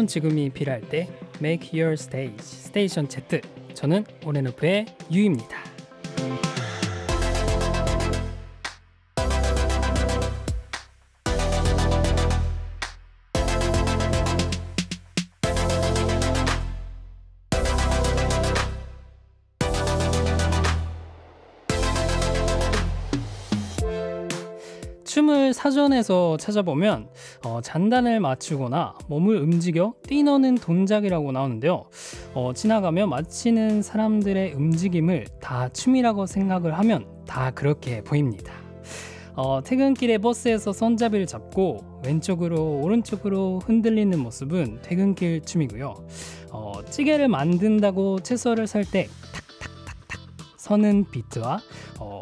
새로운 지금이 필요할 때 Make Your Stage, 스테이션 Z. 저는 오렌오프의 유입니다. 사전에서 찾아보면 어, 잔단을 맞추거나 몸을 움직여 뛰너는 동작이라고 나오는데요. 어, 지나가며 마치는 사람들의 움직임을 다 춤이라고 생각을 하면 다 그렇게 보입니다. 어, 퇴근길에 버스에서 손잡이를 잡고 왼쪽으로 오른쪽으로 흔들리는 모습은 퇴근길 춤이고요. 어, 찌개를 만든다고 채소를 살 때 탁탁탁탁 서는 비트와 어,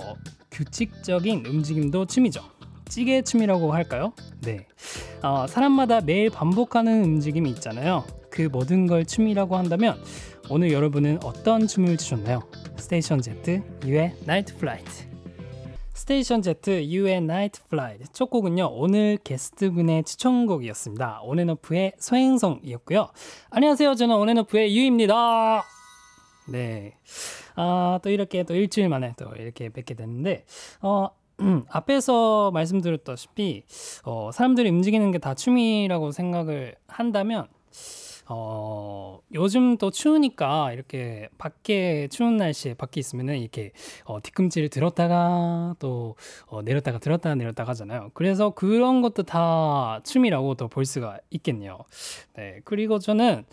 규칙적인 움직임도 춤이죠. 찌개 춤이라고 할까요? 네. 어, 사람마다 매일 반복하는 움직임이 있잖아요. 그 모든 걸 춤이라고 한다면 오늘 여러분은 어떤 춤을 추셨나요? 스테이션 Z 유의 나이트 플라이트. 스테이션 Z 유의 나이트 플라이트 첫 곡은요 오늘 게스트분의 추천곡이었습니다. 온앤오프의 소행성이었고요. 안녕하세요 저는 온앤오프의 유입니다. 네. 아, 또 이렇게 또 일주일 만에 또 이렇게 뵙게 됐는데, 어, 음, 앞에서 말씀드렸다시피 어, 사람들이 움직이는 게 다 춤이라고 생각을 한다면 어, 요즘 또 추우니까 이렇게 밖에 추운 날씨에 밖에 있으면은 이렇게 어, 뒤꿈치를 들었다가 또 어, 내렸다가 들었다가 내렸다가 하잖아요. 그래서 그런 것도 다 춤이라고 또 볼 수가 있겠네요. 네. 그리고 저는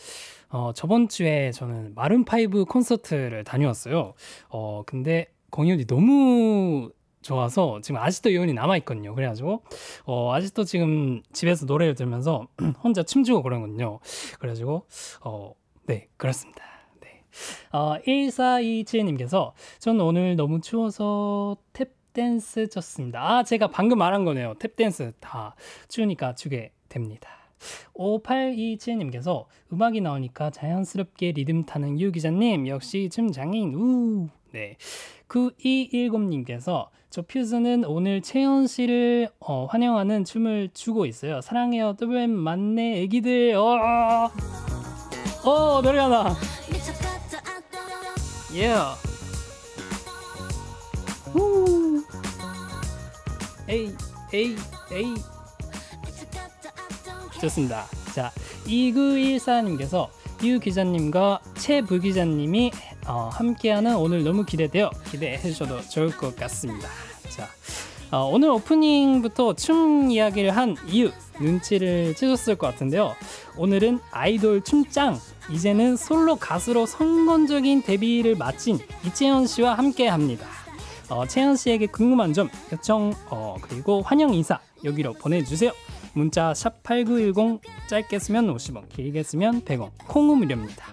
어, 저번 주에 저는 마룬 파이브 콘서트를 다녀왔어요. 어, 근데 공연이 너무 좋아서 지금 아직도 여운이 남아 있거든요. 그래가지고 어 아직도 지금 집에서 노래를 들면서 혼자 춤추고 그러거든요. 그래가지고 어네 그렇습니다. 네. 어 1427님께서 전 오늘 너무 추워서 탭 댄스 쳤습니다. 아 제가 방금 말한 거네요. 탭 댄스 다 추우니까 추게 됩니다. 5827님께서 음악이 나오니까 자연스럽게 리듬 타는 유 기자님 역시 춤 장인 우. 네. 9210님께서 조퓨즈는 오늘 채연 씨를 어, 환영하는 춤을 추고 있어요. 사랑해요. WM 만네 애기들. 어, 어, 어 노래 하나. 예. Yeah. 에이 에이 에이. 좋습니다. 자, 2914님께서 유 기자님과 최부 기자님이 어, 함께하는 오늘 너무 기대돼요. 기대해 주셔도 좋을 것 같습니다. 자, 어, 오늘 오프닝부터 춤 이야기를 한 이유 눈치를 채셨을 것 같은데요. 오늘은 아이돌 춤짱 이제는 솔로 가수로 성공적인 데뷔를 마친 이채연 씨와 함께합니다. 어, 채연 씨에게 궁금한 점, 요청, 어, 그리고 환영 인사 여기로 보내주세요. 문자 8 9 1 0 짧게 쓰면 50원, 길게 쓰면 100원, 콩은 무료입니다.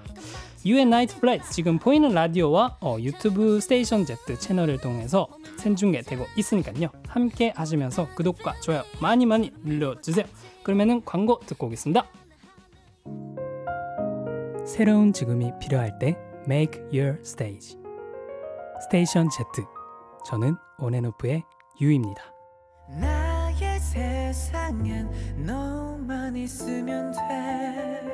UN Night f l 지금 보이는 라디오와 어, 유튜브 스테이션 Z 채널을 통해서 생중계되고 있으니까요. 함께 하시면서 구독과 좋아요 많이 많이 눌러주세요. 그러면은 광고 듣고 오겠습니다. 새로운 지금이 필요할 때 Make Your Stage 스테이션 Z 저는 온앤오프의 유입니다. 나의 세상엔 너만 있으면 돼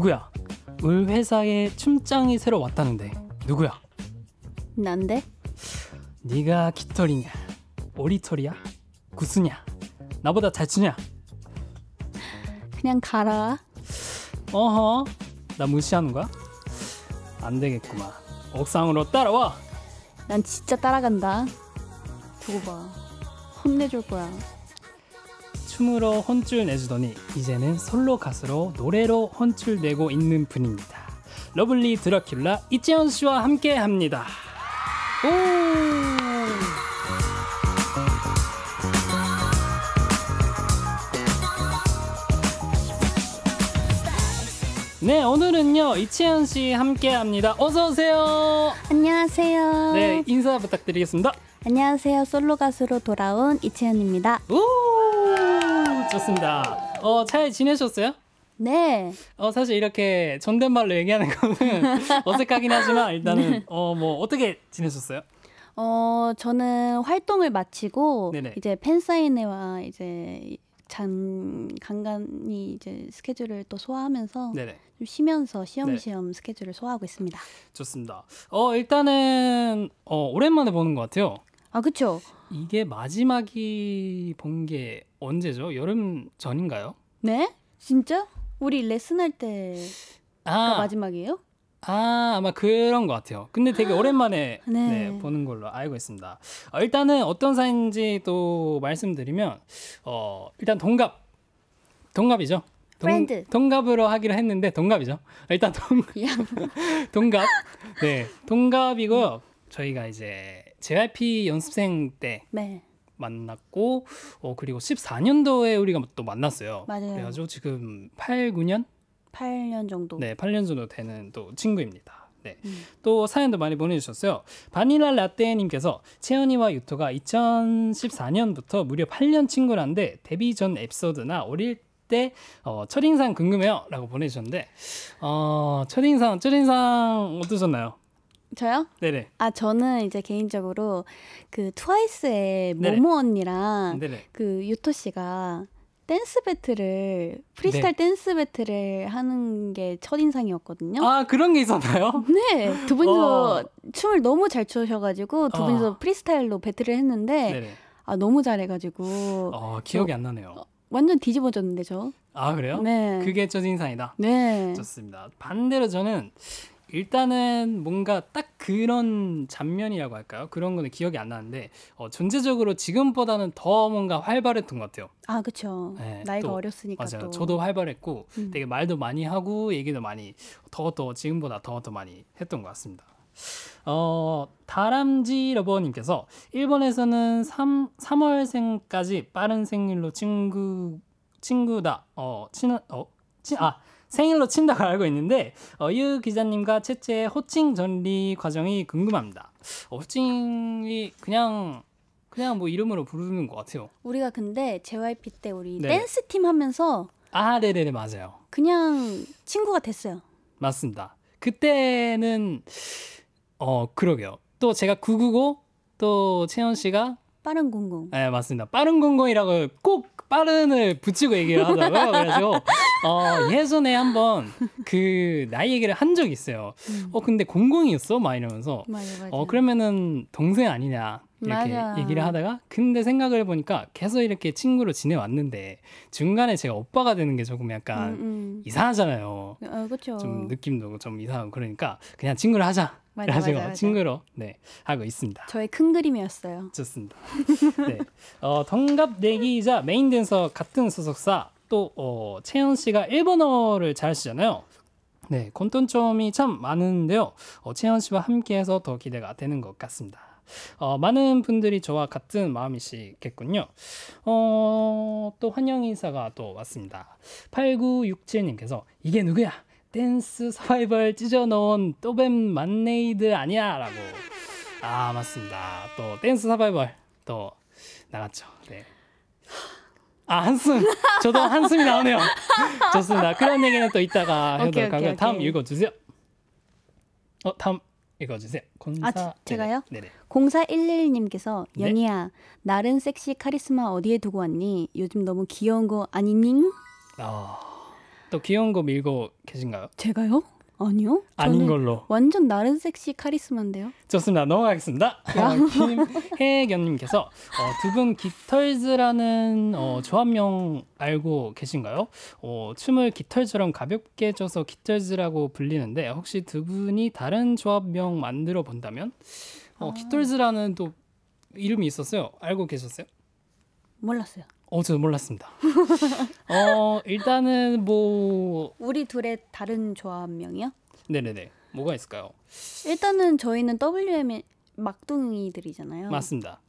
누구야? 울 회사에 춤장이 새로 왔다는데 누구야? 난데? 네가 깃털이냐? 오리털이야? 구스냐 나보다 잘 추냐? 그냥 가라. 어허, 나 무시하는 거야? 안 되겠구만. 옥상으로 따라와. 난 진짜 따라간다. 두고 봐. 혼내줄 거야. 춤으로 혼쭐 내주더니 이제는 솔로 가수로 노래로 혼쭐내고 있는 분입니다. 러블리 드라큘라 이채연 씨와 함께 합니다. 오! 네, 오늘은요, 이채연씨 함께 합니다. 어서오세요. 안녕하세요. 네, 인사 부탁드리겠습니다. 안녕하세요. 솔로 가수로 돌아온 이채연입니다. 오! 좋습니다. 어, 잘 지내셨어요? 네. 어, 사실 이렇게 존댓말로 얘기하는 거는 어색하긴 하지만 일단은 네. 어, 뭐 어떻게 지내셨어요? 어, 저는 활동을 마치고 네네. 이제 팬사인회와 이제 잠 간간히 이제 스케줄을 또 소화하면서 네네. 좀 쉬면서 시험시험 네. 스케줄을 소화하고 있습니다. 좋습니다. 어 일단은 어, 오랜만에 보는 것 같아요. 아 그렇죠. 이게 마지막이 본게 언제죠? 여름 전인가요? 네? 진짜? 우리 레슨할 때 아, 그 마지막이에요? 아 아마 그런 것 같아요. 근데 되게 아. 오랜만에 네. 네, 보는 걸로 알고 있습니다. 어, 일단은 어떤 사인지 또 말씀드리면 어, 일단 동갑 동갑이죠. 동, 동갑으로 하기로 했는데 동갑이죠. 일단 동, 동갑 네 동갑이고 저희가 이제 JYP 연습생 때 네. 만났고 어 그리고 14년도에 우리가 또 만났어요. 맞아요. 그래가지고 지금 8, 9년? 8년 정도. 네, 8년 정도 되는 또 친구입니다. 네. 음. 또 사연도 많이 보내주셨어요. 바닐라 라떼님께서 채연이와 유토가 2014년부터 무려 8년 친구란데 데뷔 전 에피소드나 어릴 때 어, 첫인상 궁금해요라고 보내주셨는데 어, 첫인상 첫인상 어떠셨나요? 저요? 네네. 아 저는 이제 개인적으로 그 트와이스의 모모 언니랑 네네. 그 유토 씨가 댄스 배틀을 프리스타일 네. 댄스 배틀을 하는 게 첫인상이었거든요. 아 그런 게 있었나요? 네, 두 분이서 어. 춤을 너무 잘 추셔가지고 두 아. 분이서 어. 프리스타일로 배틀을 했는데 네네. 아 너무 잘해가지고 어, 기억이 안 나네요. 어, 완전 뒤집어졌는데 저. 아 그래요? 네. 그게 첫인상이다. 네. 좋습니다. 반대로 저는 일단은 뭔가 딱 그런 장면이라고 할까요? 그런 거는 기억이 안 나는데 어, 존재적으로 지금보다는 더 뭔가 활발했던 것 같아요. 아 그렇죠. 네, 나이가 또, 어렸으니까 맞아요. 또. 저도 활발했고 음. 되게 말도 많이 하고 얘기도 많이 더 더 지금보다 더더 많이 했던 것 같습니다. 어, 다람쥐 러버님께서 일본에서는 3, 3월생까지 빠른 생일로 친구 친구다. 어, 친한 어, 친, 아 생일로 친다고 알고 있는데 어, 유 기자님과 채채의 호칭 전리 과정이 궁금합니다. 어, 호칭이 그냥 그냥 뭐 이름으로 부르는 것 같아요. 우리가 근데 JYP 때 우리 네. 댄스 팀 하면서 아, 네네네 맞아요. 그냥 친구가 됐어요. 맞습니다. 그때는 어 그러게요. 또 제가 999또 채연 씨가 빠른 공공. 네 맞습니다. 빠른 공공이라고 꼭 빠른을 붙이고 얘기를 하더라고요. 그래서 어, 예전에 한번 그 나이 얘기를 한 적이 있어요. 음. 어 근데 공공이었어? 막 이러면서 맞아, 맞아. 어 그러면은 동생 아니냐? 이렇게 맞아. 얘기를 하다가 근데 생각을 해보니까 계속 이렇게 친구로 지내왔는데 중간에 제가 오빠가 되는 게 조금 약간 음, 음. 이상하잖아요. 아, 그렇죠. 좀 느낌도 좀 이상하고 그러니까 그냥 친구를 하자. 맞아, 라 맞아, 맞아. 친구로 네 하고 있습니다. 저의 큰 그림이었어요. 좋습니다. 네, 어, 동갑 내기이자 메인 댄서 같은 소속사 또 어, 채연 씨가 일본어를 잘하시잖아요. 네, 공통점이 참 많은데요. 어, 채연 씨와 함께해서 더 기대가 되는 것 같습니다. 어, 많은 분들이 저와 같은 마음이시겠군요. 어, 또 환영 인사가 또 왔습니다. 8967님께서 이게 누구야? 댄스 서바이벌 찢어놓은 또 뱀 만네이드 아니야 라고 아 맞습니다 또 댄스 서바이벌 또 나갔죠 네. 아 한숨 저도 한숨이 나오네요 좋습니다 그런 얘기는 또 이따가 해보도록 고요 다음 읽어주세요 어 다음 읽어주세요. 공사 아, 네, 네. 제가요? 네네. 공사 11님께서 연희야 네? 나른 섹시 카리스마 어디에 두고 왔니? 요즘 너무 귀여운 거 아니니? 아. 또 귀여운 거 밀고 계신가요? 제가요? 아니요. 아닌 걸로. 완전 나른 섹시 카리스마인데요. 좋습니다. 넘어가겠습니다. 어, 김혜견님께서 어, 두분 깃털즈라는 어, 조합명 알고 계신가요? 어, 춤을 깃털처럼 가볍게 춰서 깃털즈라고 불리는데 혹시 두 분이 다른 조합명 만들어 본다면 어, 아. 깃털즈라는 또 이름이 있었어요. 알고 계셨어요? 몰랐어요. 어, 저도 몰랐습니다. 어, 일단은 뭐 우리 둘의 다른 조합명이요? 네네네. 뭐가 있을까요? 일단은 저희는 WM의 막둥이들이잖아요. 맞습니다.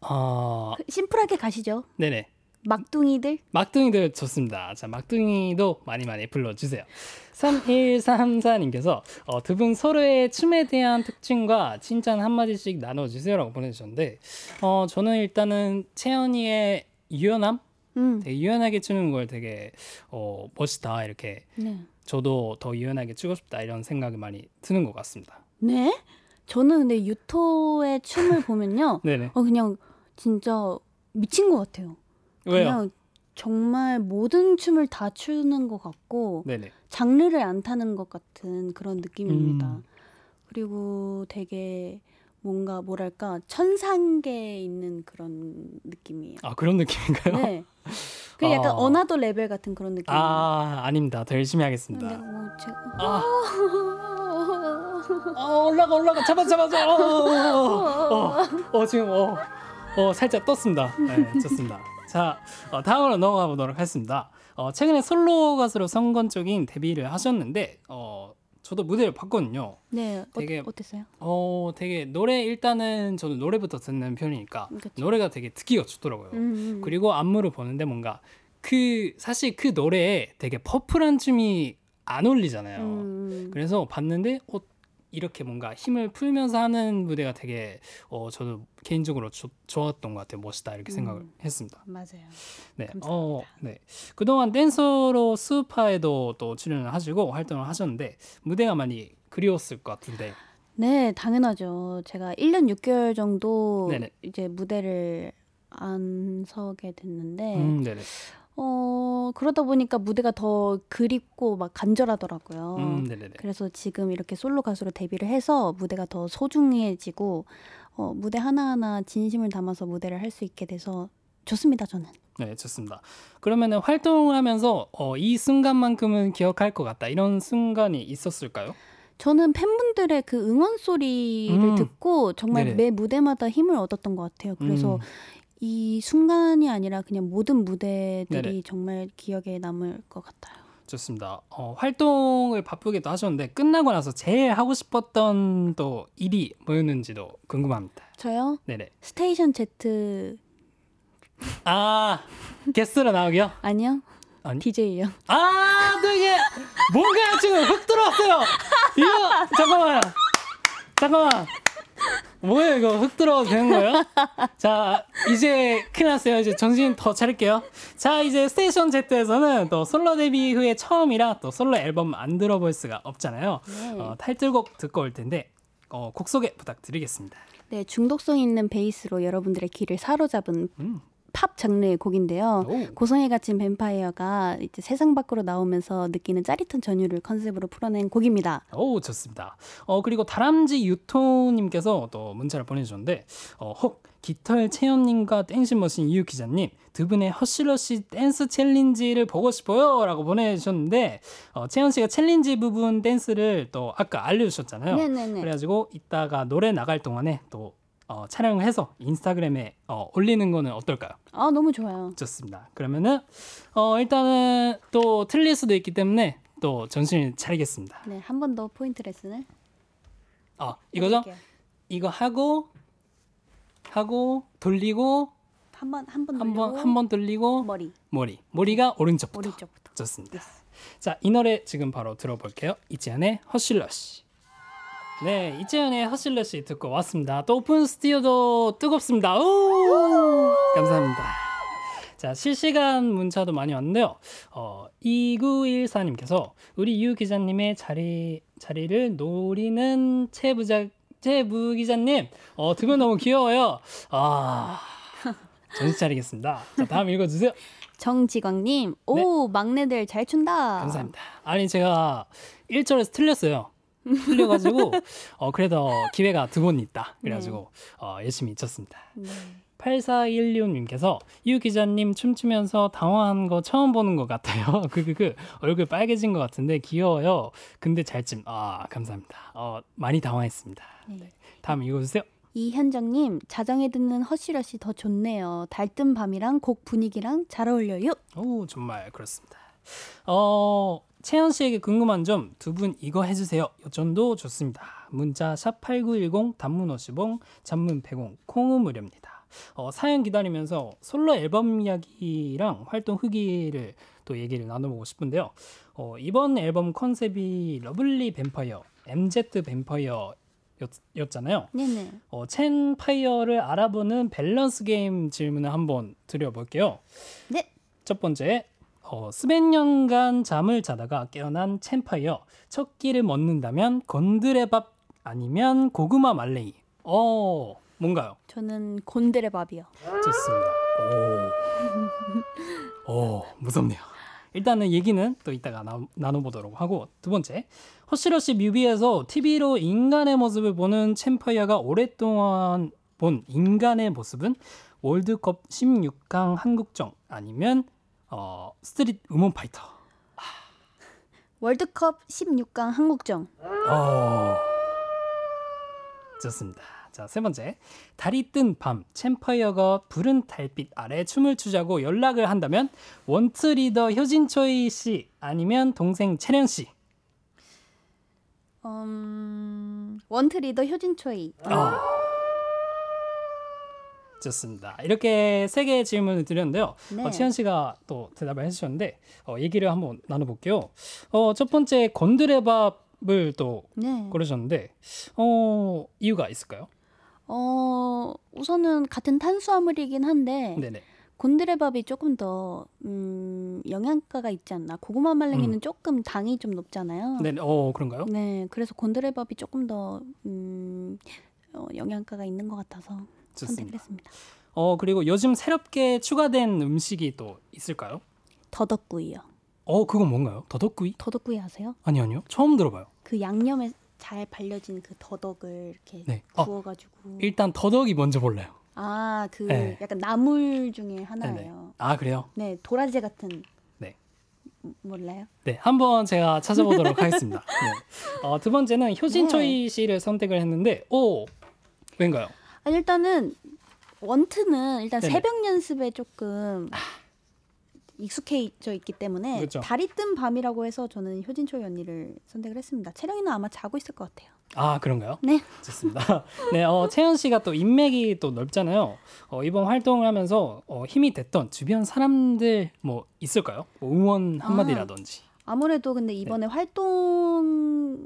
아 어... 심플하게 가시죠. 네네. 막둥이들? 막둥이들 좋습니다. 자, 막둥이도 많이 많이 불러주세요. 3134님께서 어, 두 분 서로의 춤에 대한 특징과 칭찬 한마디씩 나눠주세요 라고 보내주셨는데 어, 저는 일단은 채연이의 유연함? 음. 되게 유연하게 추는 걸 되게 어, 멋있다 이렇게 네. 저도 더 유연하게 추고 싶다 이런 생각이 많이 드는 것 같습니다. 네? 저는 근데 유토의 춤을 보면요. 어, 그냥 진짜 미친 것 같아요. 왜요? 그냥 정말 모든 춤을 다 추는 것 같고 네네. 장르를 안 타는 것 같은 그런 느낌입니다. 음. 그리고 되게 뭔가 뭐랄까 천상계에 있는 그런 느낌이에요. 아 그런 느낌인가요? 네. 그 약간 아. 어... 나도 레벨 같은 그런 느낌. 아 아닙니다. 더 열심히 하겠습니다. 뭐 제가... 아. 아. 아. 올라가 올라가 잡아 잡아 잡아. 어, 어, 어, 어, 지금 어, 어 살짝 떴습니다. 네, 좋습니다. 자, 어, 다음으로 넘어가 보도록 하겠습니다. 어, 최근에 솔로 가수로 성건적인 데뷔를 하셨는데 어, 저도 무대를 봤거든요. 네, 어, 되게 어, 땠어요 어, 되게 노래 일단은 저는 노래부터 듣는 편이니까 그쵸. 노래가 되게 듣기가 좋더라고요. 음음. 음, 음. 그리고 안무를 보는데 뭔가 그 사실 그 노래에 되게 퍼플한 춤이 안 어울리잖아요. 음. 음. 그래서 봤는데 어, 이렇게 뭔가 힘을 풀면서 하는 무대가 되게 어저도 개인적으로 조, 좋았던 것 같아요. 멋있다 이렇게 음. 생각을 음, 했습니다. 맞아요. 네, 어, 감사합니다. 어, 네. 그동안 댄서로 스파에도또 출연을 하시고 활동을 하셨는데 무대가 많이 그리웠을 것 같은데. 네, 당연하죠. 제가 1년 6개월 정도 네네. 이제 무대를 안 서게 됐는데. 음, 어, 그러다 보니까 무대가 더 그립고 막 간절하더라고요. 음, 네네네. 그래서 지금 이렇게 솔로 가수로 데뷔를 해서 무대가 더 소중해지고 어, 무대 하나하나 진심을 담아서 무대를 할 수 있게 돼서 좋습니다, 저는. 네, 좋습니다. 그러면은 활동하면서 어, 이 순간만큼은 기억할 것 같다. 이런 순간이 있었을까요? 저는 팬분들의 그 응원 소리를 음. 듣고 정말 네네. 매 무대마다 힘을 얻었던 것 같아요. 그래서 음. 이 순간이 아니라 그냥 모든 무대들이 네네. 정말 기억에 남을 것 같아요. 좋습니다. 어, 활동을 바쁘게도 하셨는데 끝나고 나서 제일 하고 싶었던 또 일이 뭐였는지도 궁금합니다. 저요? 네네. 스테이션 Z. 아 게스트로 나오기요? 아니요. 아니? DJ요. 아, 또게 뭔가 지금 훅 들어왔어요. 이거 잠깐만. 잠깐만. 뭐예요 이거 흙 들어가도 되는 거예요? 자 이제 큰일 났어요 이제 정신 더 차릴게요 자 이제 스테이션 Z에서는 또 솔로 데뷔 후에 처음이라 또 솔로 앨범 안 들어볼 수가 없잖아요 네. 어, 탈들곡 듣고 올 텐데 어, 곡 소개 부탁드리겠습니다 네 중독성 있는 베이스로 여러분들의 귀를 사로잡은 음. 팝 장르의 곡인데요. 고성에 갇힌 뱀파이어가 이제 세상 밖으로 나오면서 느끼는 짜릿한 전율을 컨셉으로 풀어낸 곡입니다. 오 좋습니다. 어 그리고 다람쥐 유토님께서 또 문자를 보내주셨는데 어, 혹 깃털 채연님과 땡신머신 이유 기자님 두 분의 허쉬러쉬 댄스 챌린지를 보고 싶어요라고 보내주셨는데 어, 채연 씨가 챌린지 부분 댄스를 또 아까 알려주셨잖아요. 네네네. 그래가지고 이따가 노래 나갈 동안에 또 어, 촬영을 해서 인스타그램에 어, 올리는 거는 어떨까요? 아 너무 좋아요. 좋습니다. 그러면은 어, 일단은 또 틀릴 수도 있기 때문에 또 정신을 차리겠습니다. 네, 한 번 더 포인트 레슨을. 어, 이거죠? 해볼게요. 이거 하고 하고 돌리고 한번한번돌리한번 돌리고 머리 머리 머리가 오른쪽부터 오른쪽부터 좋습니다. 예스. 자, 이 노래 지금 바로 들어볼게요. 이지안의 허실러시. 네, 이채연의 허실레시 듣고 왔습니다. 또 오픈 스튜디오도 뜨겁습니다. 오! 감사합니다. 자, 실시간 문자도 많이 왔는데요. 어, 2914님께서 우리 유 기자님의 자리, 자리를 노리는 최부작, 최부 기자님, 어, 두분 너무 귀여워요. 아, 정신 차리겠습니다. 자, 다음 읽어주세요. 정지광님, 네. 오, 네. 막내들 잘 춘다. 감사합니다. 아니, 제가 1절에서 틀렸어요. 풀려가지고 어 그래도 기회가 두 번 있다. 네. 그래가지고 어 열심히 쳤습니다. 8416님께서 유 기자님 춤추면서 당황한 거 처음 보는 것 같아요. 그그그 그, 그. 얼굴 빨개진 것 같은데 귀여워요. 근데 잘쯤 아 감사합니다. 어 많이 당황했습니다. 네. 네. 다음 읽어주세요. 이현정님 자정에 듣는 허쉬러쉬 더 좋네요. 달뜬 밤이랑 곡 분위기랑 잘 어울려요. 오 정말 그렇습니다. 어 채연 씨에게 궁금한 점 두 분 이거 해주세요. 요점도 좋습니다. 문자 #8910 단문 50원, 장문 100원, 콩은 무료입니다. 어, 사연 기다리면서 솔로 앨범 이야기랑 활동 후기를 또 얘기를 나눠보고 싶은데요. 어, 이번 앨범 컨셉이 러블리 뱀파이어, MZ 뱀파이어 였, 잖아요 네네. 어, 첸파이어를 알아보는 밸런스 게임 질문을 한번 드려볼게요. 네. 첫 번째, 어, 수백 년간 잠을 자다가 깨어난 챔파이어 첫 끼를 먹는다면 건드레밥 아니면 고구마 말레이 어 뭔가요? 저는 곤드레밥이요. 좋습니다. 오, 오 무섭네요. 일단은 얘기는 또 이따가 나, 눠보도록 하고 두 번째 허시러시 뮤비에서 TV로 인간의 모습을 보는 챔파이어가 오랫동안 본 인간의 모습은 월드컵 16강 한국전 아니면 어, 스트릿 음원 파이터. 월드컵 16강 한국전. 어. 좋습니다. 자, 세 번째. 달이 뜬 밤, 챔파이어가 푸른 달빛 아래 춤을 추자고 연락을 한다면 원트 리더 효진초이 씨 아니면 동생 채련 씨. 음, 원트 리더 효진초이. 어. 좋습니다. 이렇게 세 개의 질문을 드렸는데요. 어, 네. 어, 치현 씨가 또 대답을 해주셨는데 어, 얘기를 한번 나눠볼게요. 어, 첫 번째 건드레밥을 또 네. 고르셨는데 어, 이유가 있을까요? 어, 우선은 같은 탄수화물이긴 한데 네네. 곤드레밥이 조금 더 음, 영양가가 있지 않나. 고구마 말랭이는 음. 조금 당이 좀 높잖아요. 네, 어 그런가요? 네, 그래서 곤드레밥이 조금 더 음, 어, 영양가가 있는 것 같아서. 선택했습니다. 어 그리고 요즘 새롭게 추가된 음식이 또 있을까요? 더덕구이요. 어 그건 뭔가요? 더덕구이? 더덕구이 아세요? 아니 아니요 처음 들어봐요. 그 양념에 잘 발려진 그 더덕을 이렇게 네. 어. 구워가지고 어, 일단 더덕이 먼저 볼래요. 아그 네. 약간 나물 중에 하나예요. 네네. 네. 아 그래요? 네 도라지 같은. 네. 음, 몰라요? 네 한번 제가 찾아보도록 하겠습니다. 네. 어, 두 번째는 효진초이 네. 씨를 선택을 했는데 오 왠가요? 아니 일단은 원트는 일단 네네. 새벽 연습에 조금 아. 익숙해져 있기 때문에 그렇죠. 달이 뜬 밤이라고 해서 저는 효진초연희를 선택을 했습니다. 채령이는 아마 자고 있을 것 같아요. 아 그런가요? 네. 좋습니다. 네, 어, 채연 씨가 또 인맥이 또 넓잖아요. 어, 이번 활동을 하면서 어, 힘이 됐던 주변 사람들 뭐 있을까요? 뭐 응원 한마디라든지. 아, 무래도 근데 이번에 네. 활동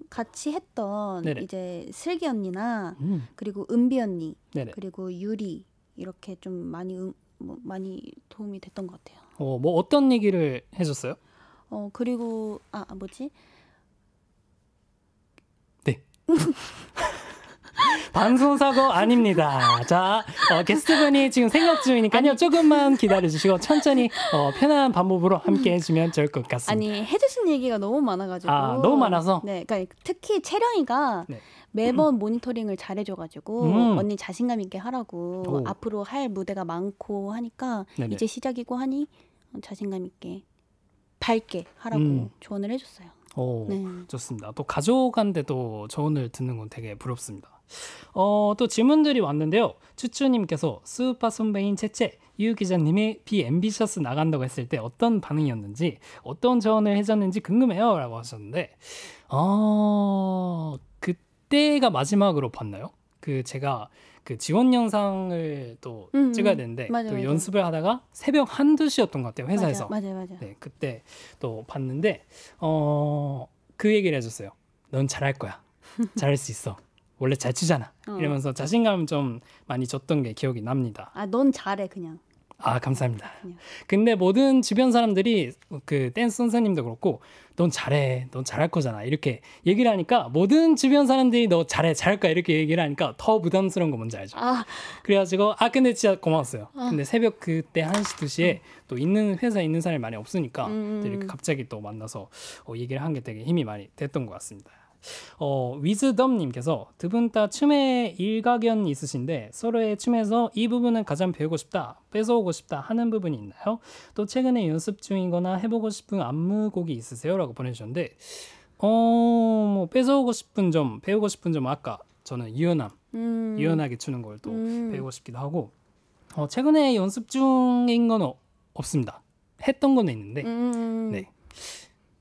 같이 했던 네네. 이제 슬기 언니나 음. 그리고 은비 언니 네네. 그리고 유리 이렇게 좀 많이 음, 뭐 많이 도움이 됐던 것 같아요. 어, 뭐 어떤 얘기를 해줬어요? 어, 그리고 아, 아 뭐지? 네. 방송 사고 아닙니다. 자, 어, 게스트분이 지금 생각 중이니까요. 조금만 기다려주시고 천천히 어, 편안한 방법으로 함께 해주면 좋을 것 같습니다. 아니, 해주신 얘기가 너무 많아가지고. 아, 너무 많아서? 네, 그러니까 특히 채령이가 네. 매번 음. 모니터링을 잘해줘가지고 음. 언니 자신감 있게 하라고 오. 앞으로 할 무대가 많고 하니까 네네. 이제 시작이고 하니 자신감 있게 밝게 하라고 음. 조언을 해줬어요. 오, 네. 좋습니다. 또 가족한테도 조언을 듣는 건 되게 부럽습니다. 어, 또 질문들이 왔는데요. 추추님께서 스우파 선배인 채채 유 기자님이 비앰비셔스 나간다고 했을 때 어떤 반응이었는지 어떤 전언을 해줬는지 궁금해요라고 하셨는데 어, 그때가 마지막으로 봤나요? 그 제가 그 지원 영상을 또 음, 음. 찍어야 되는데 맞아, 또 맞아. 연습을 하다가 새벽 한두 시였던 것 같아요 회사에서 맞아, 맞아, 맞아. 네 그때 또 봤는데 어그 얘기를 해줬어요 넌 잘할 거야 잘할 수 있어 원래 잘 치잖아. 어. 이러면서 자신감 좀 많이 줬던 게 기억이 납니다. 아, 넌 잘해 그냥. 아, 감사합니다. 그냥. 근데 모든 주변 사람들이 그 댄스 선생님도 그렇고 넌 잘해. 넌 잘할 거잖아. 이렇게 얘기를 하니까 모든 주변 사람들이 너 잘해. 잘할 거야. 이렇게 얘기를 하니까 더 부담스러운 거 뭔지 알죠? 아. 그래 가지고 아, 근데 진짜 고마웠어요. 아. 근데 새벽 그때 한시2시에또 음. 있는 회사에 있는 사람이 많이 없으니까 음. 음 이렇게 음. 갑자기 또 만나서 어, 얘기를 한 게 되게 힘이 많이 됐던 것 같습니다. 어, 위즈덤님께서 두 분다 춤에 일가견 있으신데 서로의 춤에서 이 부분은 가장 배우고 싶다, 뺏어오고 싶다 하는 부분이 있나요? 또 최근에 연습 중이거나 해보고 싶은 안무곡이 있으세요? 라고 보내주셨는데 어, 뭐 뺏어오고 싶은 점, 배우고 싶은 점 아까 저는 유연함, 음. 유연하게 추는 걸또 음. 배우고 싶기도 하고 어, 최근에 연습 중인 건 어, 없습니다. 했던 건 있는데 음. 네.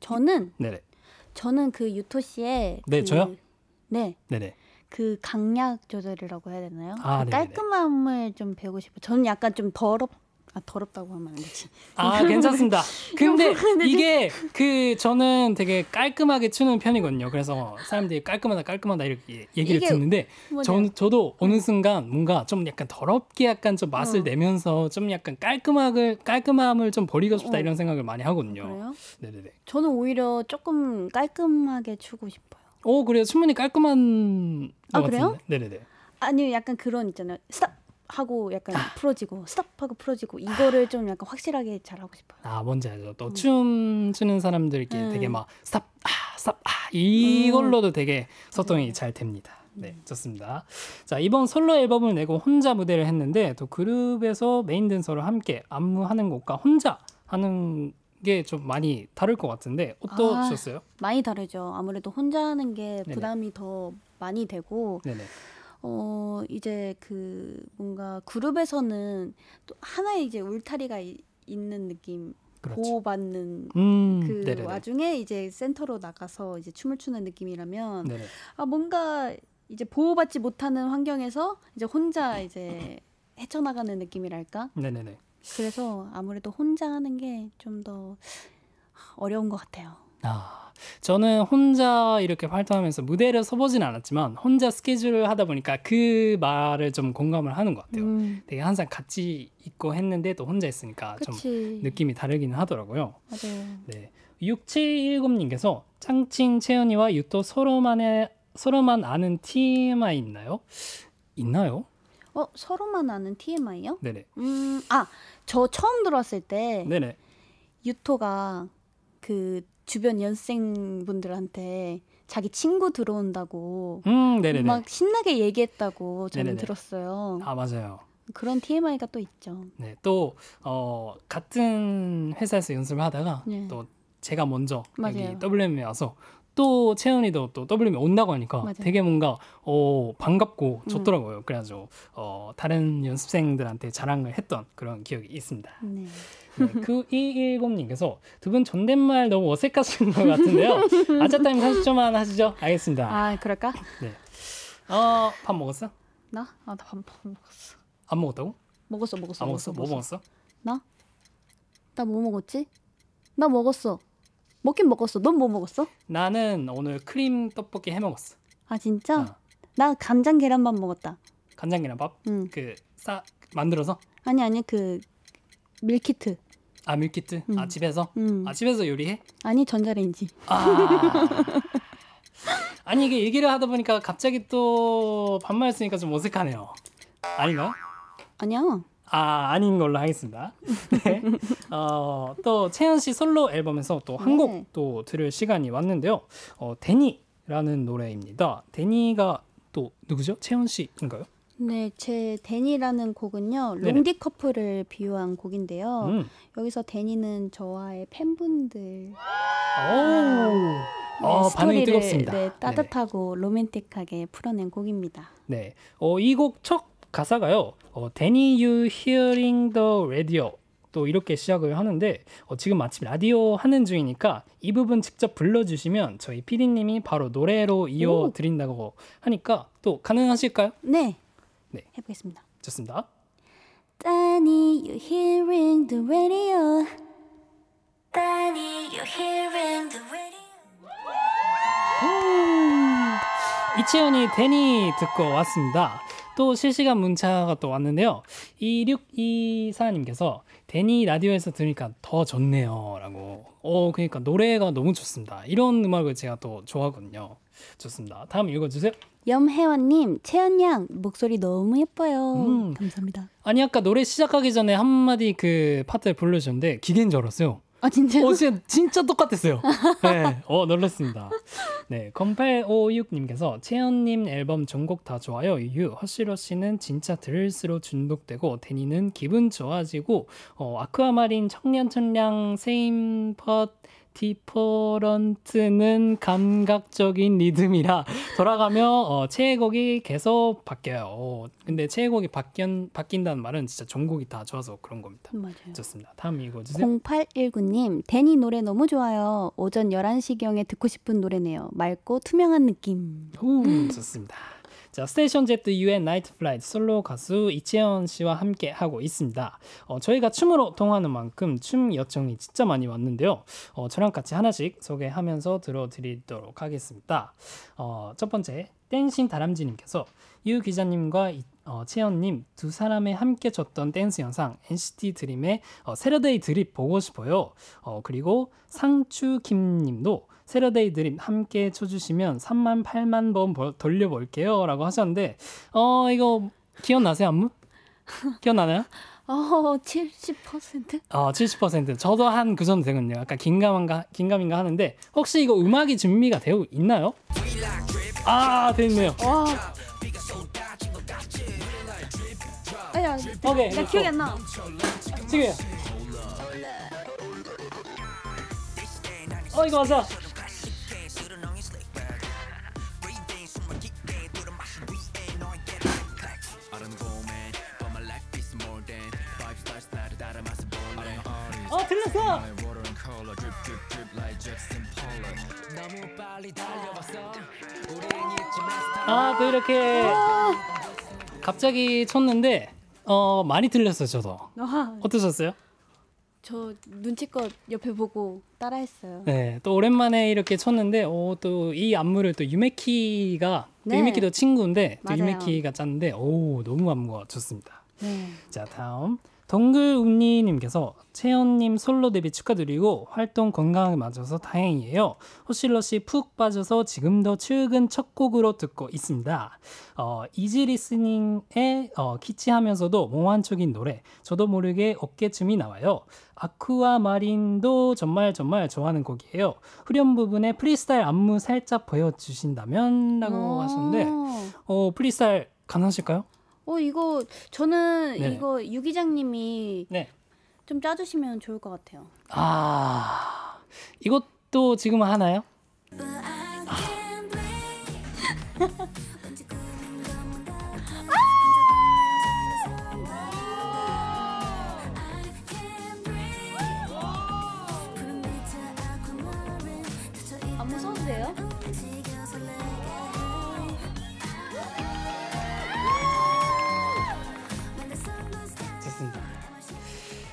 저는 네네. 저는 그 유토 씨의 네 그, 저요. 네. 네네. 그 강약 조절이라고 해야 되나요? 아, 그 깔끔함을 좀 배우고 싶어 저는 약간 좀 더럽 아 더럽다고 하면 안 되지. 아 괜찮습니다. 근데 이게 그 저는 되게 깔끔하게 추는 편이거든요. 그래서 사람들이 깔끔하다 깔끔하다 이렇게 얘기를 듣는데 저 저도 어느 음. 순간 뭔가 좀 약간 더럽게 약간 좀 맛을 어. 내면서 좀 약간 깔끔하게 깔끔함을 좀 버리고 싶다 어. 이런 생각을 많이 하거든요. 아, 그래요? 네네네. 저는 오히려 조금 깔끔하게 추고 싶어요. 오 어, 그래요? 충분히 깔끔한 아, 그래요? 네네네. 아니요 약간 그런 있잖아요. 스탑 하고 약간 아. 풀어지고 스탑하고 풀어지고 이거를 아. 좀 약간 확실하게 잘 하고 싶어요. 아 뭔지 알죠. 또춤 음. 추는 사람들께 음. 아, 아, 음. 되게 막 스톱 아 스톱 아 이걸로도 되게 소통이 맞아요. 음. 잘 됩니다. 네, 음. 좋습니다. 자, 이번 솔로 앨범을 내고 혼자 무대를 했는데 또 그룹에서 메인 댄서를 함께 안무하는 것과 혼자 하는 게 좀 많이 다를 것 같은데 어떠셨어요? 아, 많이 다르죠. 아무래도 혼자 하는 게 부담이 네네. 더 많이 되고 네네. 어 이제 그 뭔가 그룹에서는 또 하나의 이제 울타리가 이, 있는 느낌 그렇죠. 보호받는 음, 그 네네네. 와중에 이제 센터로 나가서 이제 춤을 추는 느낌이라면 네네. 아 뭔가 이제 보호받지 못하는 환경에서 이제 혼자 이제 헤쳐나가는 느낌이랄까. 네네네. 그래서 아무래도 혼자 하는 게 좀 더 어려운 것 같아요. 아. 저는 혼자 이렇게 활동하면서 무대를 서보진 않았지만 혼자 스케줄을 하다 보니까 그 말을 좀 공감을 하는 것 같아요. 음. 되게 항상 같이 있고 했는데 또 혼자 있으니까 그치. 좀 느낌이 다르긴 하더라고요. 맞아요. 네. 6710님께서 창칭 채연이와 유토 서로만의 서로만 아는 TMI 있나요? 있나요? 어 서로만 아는 TMI요? 네네. 음아저 처음 들었을때 네네. 유토가 그 주변 연생분들한테 자기 친구 들어온다고 음, 막 신나게 얘기했다고 저는 네네네. 들었어요. 아 맞아요. 그런 TMI가 또 있죠. 네, 또 어, 같은 회사에서 연습을 하다가 네. 또 제가 먼저 맞아요. 여기 WM에 와서 또 채은이도 또 WM 온다고 하니까 맞아요. 되게 뭔가 어, 반갑고 음. 좋더라고요. 음. 그래가지고 어, 다른 연습생들한테 자랑을 했던 그런 기억이 있습니다. 네. 네, 그 이일곰님께서 두 분 존댓말 너무 어색하신 것 같은데요. 아차타임 30초만 하시죠. 알겠습니다. 아 그럴까? 네. 어, 밥 먹었어? 나? 아, 나밥 먹었어. 안 먹었다고? 먹었어, 먹었어. 안 먹었어? 먹었어. 뭐 먹었어? 나? 나 뭐 먹었지? 나 먹었어. 먹긴 먹었어. 넌 뭐 먹었어? 나는 오늘 크림 떡볶이 해 먹었어. 아 진짜? 어. 나 간장 계란밥 먹었다. 간장 계란밥? 응. 그싸 만들어서? 아니 아니 그 밀키트. 아 밀키트? 응. 아 집에서? 응. 아 집에서 요리해? 아니 전자레인지. 아. 아니 이게 얘기를 하다 보니까 갑자기 또 반말 했으니까좀 어색하네요. 아닌가? 아니야. 아 아닌 걸로 하겠습니다. 네. 어, 또 채연 씨 솔로 앨범에서 또 한 곡또 네. 들을 시간이 왔는데요. 어, 데니라는 노래입니다. 데니가 또 누구죠? 채연 씨인가요? 네, 제 데니라는 곡은요 롱디 커플을 비유한 곡인데요. 음. 여기서 데니는 저와의 팬분들. 네, 어, 반응이 뜨겁습니다. 네, 따뜻하고 네 로맨틱하게 풀어낸 곡입니다. 네, 어, 이곡첫 가사가요. 어, Danny, you hearing the radio. 또 이렇게 시작을 하는데 어, 지금 마침 라디오 하는 중이니까 이 부분 직접 불러주시면 저희 피디님이 바로 노래로 이어 드린다고 하니까 또 가능하실까요? 네. 네. 해보겠습니다. 좋습니다. Danny, you hearing the radio. Danny, you hearing the radio. 이채연이 데니 듣고 왔습니다. 또 실시간 문자가 또 왔는데요. 2624님께서 데니 라디오에서 들으니까 더 좋네요. 라고. 어, 그러니까 노래가 너무 좋습니다. 이런 음악을 제가 또 좋아하거든요. 좋습니다. 다음 읽어주세요. 염혜원님, 채연양 목소리 너무 예뻐요. 음. 감사합니다. 아니 아까 노래 시작하기 전에 한 마디 그 파트 불러주셨는데 기계인 줄 알았어요. 아 진짜? 어 진짜, 진짜 똑같았어요. 네, 어 놀랐습니다. 네, 건팔56님께서 채연님 앨범 전곡 다 좋아요. 유유, 허쉬러씨는 진짜 들을수록 중독되고, 데니는 기분 좋아지고, 어, 아쿠아마린 청년천량 세임펫 디퍼런트는 감각적인 리듬이라 돌아가며 어, 최애곡이 계속 바뀌어요. 어, 근데 최애곡이 바뀐, 바뀐다는 말은 진짜 전곡이 다 좋아서 그런 겁니다. 맞아요. 좋습니다. 다음 읽어주세요. 0819님, 데니 노래 너무 좋아요. 오전 11시경에 듣고 싶은 노래네요. 맑고 투명한 느낌. 오, 좋습니다. 자, 스테이션 제트 UN 나이트 플라이트 솔로 가수 이채연 씨와 함께 하고 있습니다. 어, 저희가 춤으로 통하는 만큼 춤 요청이 진짜 많이 왔는데요. 어, 저랑 같이 하나씩 소개하면서 들어드리도록 하겠습니다. 어, 첫 번째 댄싱 다람쥐님께서 유 기자님과 이, 어, 채연님 두 사람의 함께 줬던 댄스 영상 NCT 드림의 세러데이 어, 드립 보고 싶어요. 어, 그리고 상추 김님도 세러데이 드림 함께 쳐주시면 3만 8만 번 벌, 돌려볼게요 라고 하셨는데 어 이거 기억나세요 안무? 기억나나요? 어, 70%? 어, 70%. 저도 한 그 정도 되거든요. 아까 긴가민가, 긴가민가 하는데, 혹시 이거 음악이 준비가 되고 있나요? 아, 됐네요. 와. 아야, 오케이, 나 기억이 안 나. 지금요. 어, 이거 맞아. 어 들렸어 아또 이렇게 아. 갑자기 쳤는데 어 많이 들렸어요 저도 아. 어떠셨어요? 저 눈치껏 옆에 보고 따라했어요. 네, 또 오랜만에 이렇게 쳤는데 어, 또이 안무를 또 유메키가 네. 유메키도 친구인데 또 유메키가 짰는데 오 너무 안무가 좋습니다. 네. 자 다음 덩글웅니님께서 채연님 솔로 데뷔 축하드리고 활동 건강하게 맞아서 다행이에요. 호실러시 푹 빠져서 지금도 출근 첫 곡으로 듣고 있습니다. 어, 이지리스닝에 어, 키치하면서도 몽환적인 노래 저도 모르게 어깨춤이 나와요. 아쿠아 마린도 정말 정말 좋아하는 곡이에요. 후렴 부분에 프리스타일 안무 살짝 보여주신다면 라고 하셨는데 어, 프리스타일 가능하실까요? 어 이거 저는 네 이거 유기장님이 네. 좀 짜주시면 좋을 것 같아요. 아 이것도 지금 하나요? 아.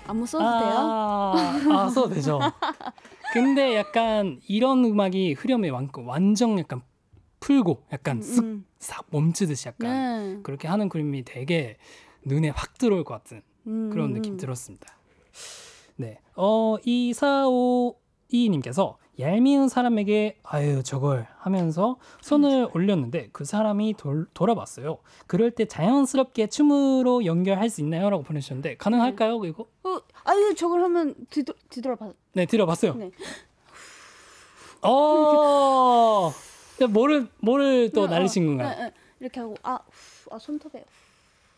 안무 써도 아, 돼요? 아, 써도 되죠. 근데 약간 이런 음악이 흐렴에 완전 약간 풀고 약간 음, 쓱싹 음. 멈추듯이 약간 네. 그렇게 하는 그림이 되게 눈에 확 들어올 것 같은 그런 느낌 음. 들었습니다. 네. 어, 2, 4, 5 이님께서 얄미운 사람에게 아유 저걸 하면서 손을 음. 올렸는데 그 사람이 돌, 돌아봤어요. 그럴 때 자연스럽게 춤으로 연결할 수 있나요?라고 보내주셨는데 가능할까요? 이거? 음. 어, 아유 저걸 하면 뒤돌 뒤돌아봤. 네 뒤돌아봤어요. 네. 어. 뭐를 뭐를 또 어, 어. 날리신 건가요? 네, 네. 이렇게 하고 아, 아 손톱에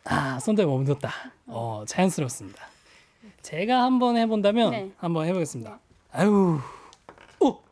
아 손톱에 멈췄다. 어. 어 자연스럽습니다. 제가 한번 해본다면 네. 한번 해보겠습니다. 아유, 오, 어.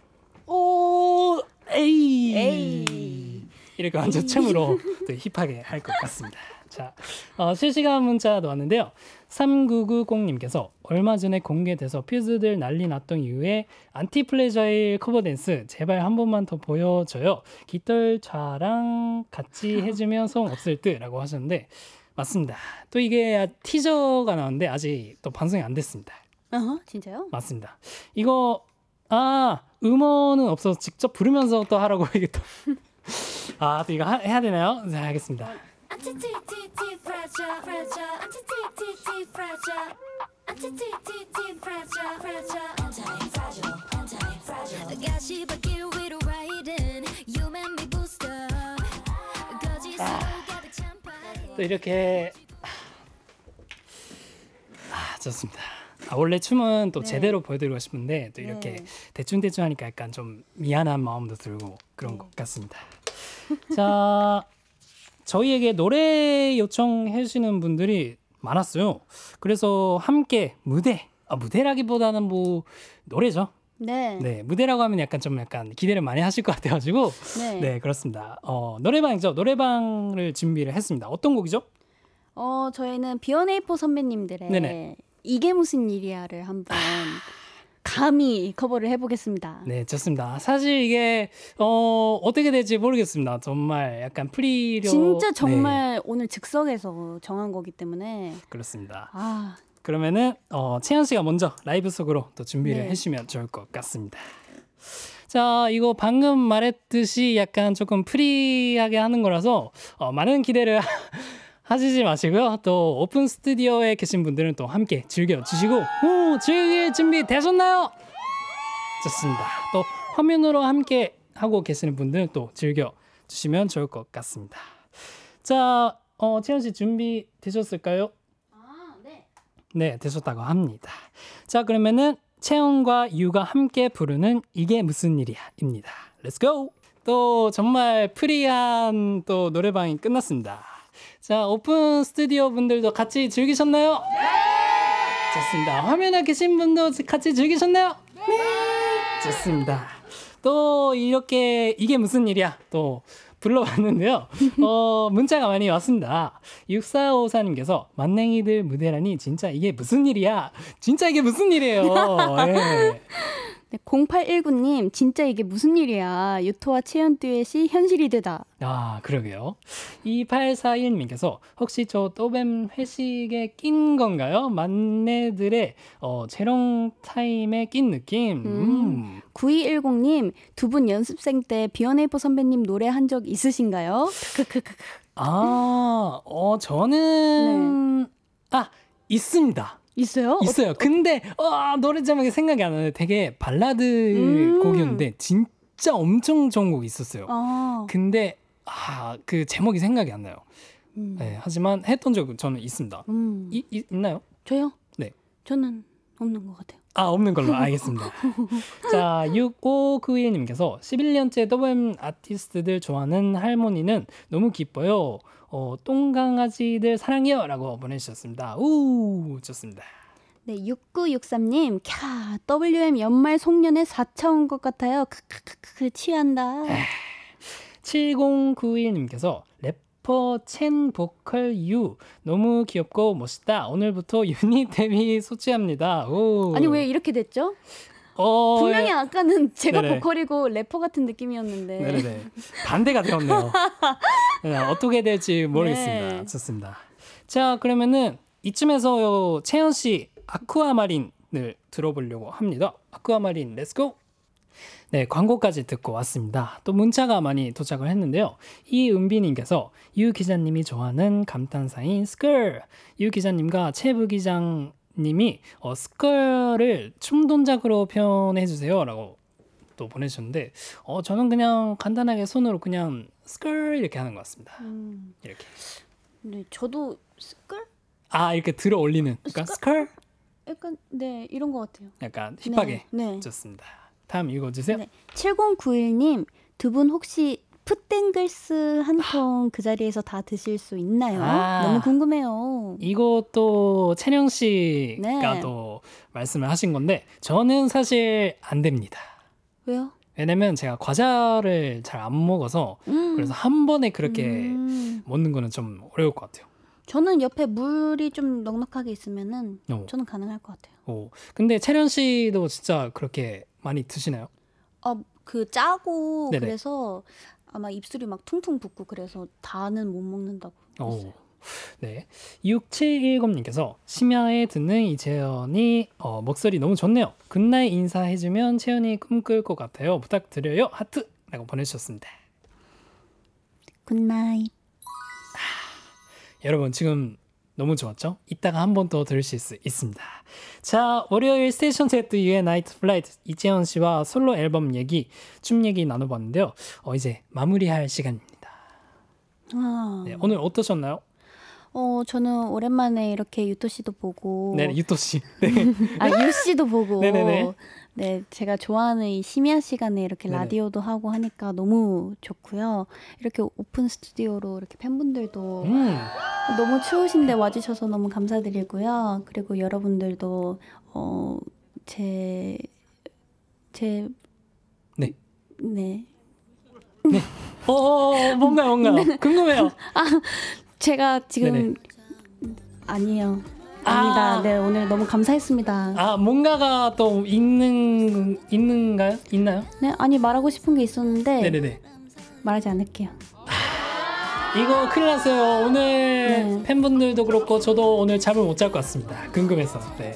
오, 어, 에이. 에이. 이렇게 완전 참으로 힙하게 할 것 같습니다. 자, 어, 실시간 문자도 왔는데요. 3990님께서 얼마 전에 공개돼서 퓨즈들 난리 났던 이후에 안티플레저일 커버 댄스 제발 한 번만 더 보여줘요. 깃털차랑 같이 해주면 소 없을 듯라고 하셨는데 맞습니다. 또 이게 아, 티저가 나왔는데 아직 또 방송이 안 됐습니다. 어, 진짜요? 맞습니다. 이거 아 음원은 없어서 직접 부르면서 또 하라고 얘기했다. 아또 이거 하, 해야 되나요? 네 알겠습니다. 아, 또 이렇게 아, 좋습니다. 아, 원래 춤은 또 네. 제대로 보여드리고 싶은데 또 이렇게 네. 대충대충 하니까 약간 좀 미안한 마음도 들고 그런 네. 것 같습니다. 자, 저희에게 노래 요청해 주시는 분들이 많았어요. 그래서 함께 무대, 아, 무대라기보다는 뭐 노래죠. 네. 네, 무대라고 하면 약간 좀 약간 기대를 많이 하실 것 같아가지고. 네. 네, 그렇습니다. 어, 노래방이죠. 노래방을 준비를 했습니다. 어떤 곡이죠? 어, 저희는 비욘에이포 선배님들의 네네. 이게 무슨 일이야를 한번 감히 커버를 해보겠습니다. 네, 좋습니다. 사실 이게 어, 어떻게 될지 모르겠습니다. 정말 약간 프리려 진짜 네. 정말 네. 오늘 즉석에서 정한 거기 때문에 그렇습니다. 아. 그러면은 어, 채연 씨가 먼저 라이브 속으로 또 준비를 네. 해주시면 좋을 것 같습니다. 자, 이거 방금 말했듯이 약간 조금 프리하게 하는 거라서 어, 많은 기대를 하시지 마시고요. 또 오픈 스튜디오에 계신 분들은 또 함께 즐겨주시고 오, 즐길 준비 되셨나요? 좋습니다. 또 화면으로 함께 하고 계시는 분들은 또 즐겨주시면 좋을 것 같습니다. 자, 어, 채연 씨 준비 되셨을까요? 아, 네. 네. 되셨다고 합니다. 자, 그러면은 채영과 유가 함께 부르는 이게 무슨 일이야입니다. Let's go. 또 정말 프리한 또 노래방이 끝났습니다. 자, 오픈 스튜디오 분들도 같이 즐기셨나요? 네! 좋습니다. 화면에 계신 분도 같이 즐기셨나요? 네! 좋습니다. 또 이렇게 이게 무슨 일이야? 또 불러봤는데요. 어, 문자가 많이 왔습니다. 6454님께서 만냉이들 무대라니 진짜 이게 무슨 일이야? 진짜 이게 무슨 일이에요? 예. 0819님, 진짜 이게 무슨 일이야. 유토와 채연 듀엣이 현실이 되다. 아, 그러게요. 2841님께서 혹시 저 또뱀 회식에 낀 건가요? 만네들의 어, 재롱 타임에 낀 느낌. 음. 음. 9210님, 두 분 연습생 때 비언에이퍼 선배님 노래 한 적 있으신가요? 아, 어, 저는, 네. 아, 있습니다. 있어요? 어, 있어요. 어. 근데 어, 노래 제목이 생각이 안 나는데 되게 발라드 음~ 곡이었는데 진짜 엄청 좋은 곡이 있었어요. 아~ 근데 아, 그 제목이 생각이 안 나요. 음. 네, 하지만 했던 적은 저는 있습니다. 음. 이, 이, 있나요? 저요? 네. 저는 없는 것 같아요. 아, 없는 걸로 알겠습니다. 자, 6591님께서 11년째 WM 아티스트들 좋아하는 할머니는 너무 기뻐요. 어, 똥강아지들 사랑해요. 라고 보내주셨습니다. 우, 좋습니다. 네, 6963님, 캬, WM 연말 송년회 4차 온 것 같아요. 크크크크, 취한다. 에이. 아, 7091님께서 랩 래퍼 첸 보컬 유 너무 귀엽고 멋있다. 오늘부터 유니 데뷔 소치합니다. 오. 아니 왜 이렇게 됐죠? 어... 분명히 예. 아까는 제가 네네. 보컬이고 래퍼 같은 느낌이었는데 네네. 반대가 되었네요. 네, 어떻게 될지 모르겠습니다. 네. 좋습니다. 자 그러면은 이쯤에서 채연 씨 아쿠아마린을 들어보려고 합니다. 아쿠아마린 렛츠고. 네, 광고까지 듣고 왔습니다. 또 문자가 많이 도착을 했는데요. 이은비님께서 유 기자님이 좋아하는 감탄사인 스컬. 유 기자님과 최부 기장 님이 어, 스컬을 춤 동작으로 표현해 주세요라고 또 보내주셨는데 어, 저는 그냥 간단하게 손으로 그냥 스컬 이렇게 하는 것 같습니다. 음. 이렇게. 네, 저도 스컬? 아 이렇게 들어 올리는. 그러니까 스컬? 약간 네 이런 것 같아요. 약간 힙하게. 네. 네. 좋습니다. 다음 읽어주세요. 네. 7091님, 두 분 혹시 풋땡글스 한 통그 아. 자리에서 다 드실 수 있나요? 아, 너무 궁금해요. 이것도 채령 씨가 네. 또 말씀을 하신 건데 저는 사실 안 됩니다. 왜요? 왜냐면 제가 과자를 잘 안 먹어서 음. 그래서 한 번에 그렇게 음. 먹는 거는 좀 어려울 것 같아요. 저는 옆에 물이 좀 넉넉하게 있으면은 오. 저는 가능할 것 같아요. 오. 근데 채련 씨도 진짜 그렇게 많이 드시나요? 어, 그 짜고 네네. 그래서 아마 입술이 막 퉁퉁 붓고 그래서 다는 못 먹는다고 했어요. 네. 6710님께서 심야에 듣는 이재현이 어, 목소리 너무 좋네요. 굿나잇 인사해주면 채연이 꿈꿀 것 같아요. 부탁드려요. 하트! 라고 보내주셨습니다. 굿나잇. 여러분 지금 너무 좋았죠? 이따가 한 번 더 들으실 수 있습니다. 자, 월요일 스테이션 Z 유의 나이트 플라이트 이재현 씨와 솔로 앨범 얘기, 춤 얘기 나눠봤는데요. 어, 이제 마무리할 시간입니다. 아... 네, 오늘 어떠셨나요? 어, 저는 오랜만에 이렇게 유토 씨도 보고. 네, 유토 씨. 아, 유 씨도 보고. 네네네. 네, 제가 좋아하는 이 심야 시간에 이렇게 네네. 라디오도 하고 하니까 너무 좋고요. 이렇게 오픈 스튜디오로 이렇게 팬분들도 음. 너무 추우신데 와주셔서 너무 감사드리고요. 그리고 여러분들도 어, 제, 제, 네. 네. 네. 어, 뭔가 어, 어, 뭔가 네. 궁금해요. 아, 제가 지금 네네. 아니에요. 아니다. 아. 네 오늘 너무 감사했습니다. 아 뭔가가 또 있는 있는가요? 있나요? 네 아니 말하고 싶은 게 있었는데 네네네 말하지 않을게요. 이거 큰일 났어요. 오늘 네. 팬분들도 그렇고 저도 오늘 잠을 못 잘 것 같습니다. 궁금해서. 네.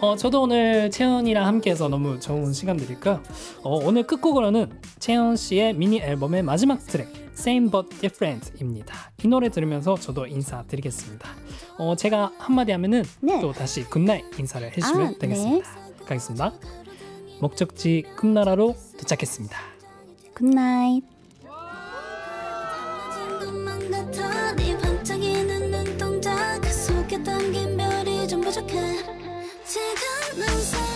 어, 저도 오늘 채연이랑 함께해서 너무 좋은 시간 드릴까. 어, 오늘 끝곡으로는 채연 씨의 미니 앨범의 마지막 트랙 Same But Different입니다. 이 노래 들으면서 저도 인사드리겠습니다. 어, 제가 한마디 하면은 네. 또 다시 굿나잇 인사를 해주면 아, 네. 되겠습니다. 네. 가겠습니다. 목적지 꿈나라로 도착했습니다. 굿나잇. 네 그 지금 난